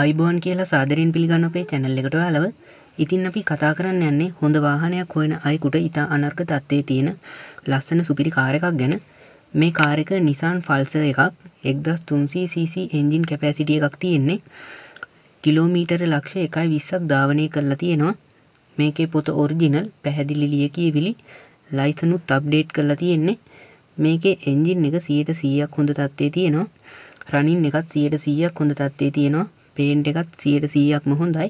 අයිබෝන් කියලා සාදරෙන් පිළිගන්න අපේ චැනල් එකට ඔයාලව ඉතින් අපි කතා කරන්න යන්නේ හොඳ වාහනයක් හොයන අයකුට ඉතා අනර්ග තත්ත්වයේ තියෙන ලස්සන සුපිරි කාර් එකක් ගැන මේ කාර් එක Nissan Pulsar එකක් 1300 cc එන්ජින් කැපැසිටි එකක් තියෙන්නේ කිලෝමීටර ලක්ෂ 1.20ක් ධාවනය කරලා තියෙනවා මේකේ පොත ඔරිජිනල් පැහැදිලි ලියකියවිලි ලයිසනුත් අප්ඩේට් කරලා තියෙන්නේ මේකේ එන්ජින් එක 100%ක් හොඳ තත්ත්වයේ තියෙනවා රනින් එකත් 100%ක් හොඳ තත්ත්වයේ තියෙනවා පේන්ට එකත් සියයට සීයක්ම හොඳයි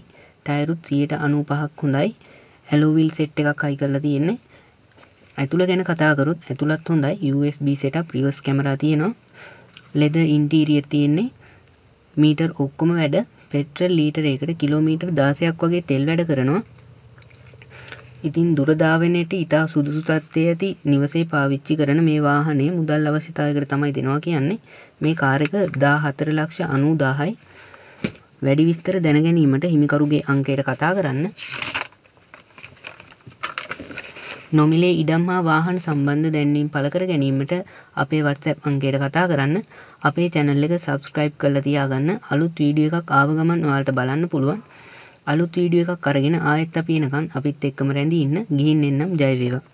තෑරුත් සියයට අනු පහක් හොඳයි හැලෝවිල් සෙට් එකක් අයි කරලා තියෙන්නේ ඇතුළ ගැන කතාකරුත් ඇතුළත් හොඳයි USB සෙට ප්‍රිවස් කැමරා තියෙනවා ලෙද ඉන්ටීරිය තියෙන්නේ මීටර් ඔක්කොම වැඩ පෙට්‍රල් ලීටර එකට කිලෝමීටර් දාසයක් වගේ තෙල් වැඩ කරනවා ඉතින් දුරදාවනයට ඉතා සුදුසු තත්ත්වය ඇති නිවසේ පාවිච්චි කරන මේ වාහනේ මුදල් අවශ්‍යතාවකට තමයි දෙනවා කියන්නේ මේ කාරක දා හතර ලක්ෂ අනූදාහයි වැඩි විස්තර දැනගැනීමට හිමිකරුගේ අංකයට කතා කරන්න නොමිලේ ඉඩම් හා වාහන සම්බන්ධ දැන්වීම් පළ කර ගැනීමට අපේ WhatsApp අංකයට කතා කරන්න අපේ channel එක subscribe කරලා තියාගන්න අලුත් වීඩියෝ එකක් ආව ගමන් ඔයාලට බලන්න පුළුවන් අලුත් වීඩියෝ එකක් අරගෙන ආයෙත් අපි එනකන් අපිත් එක්කම රැඳී ඉන්න ගිහින් එන්නම් ජය වේවා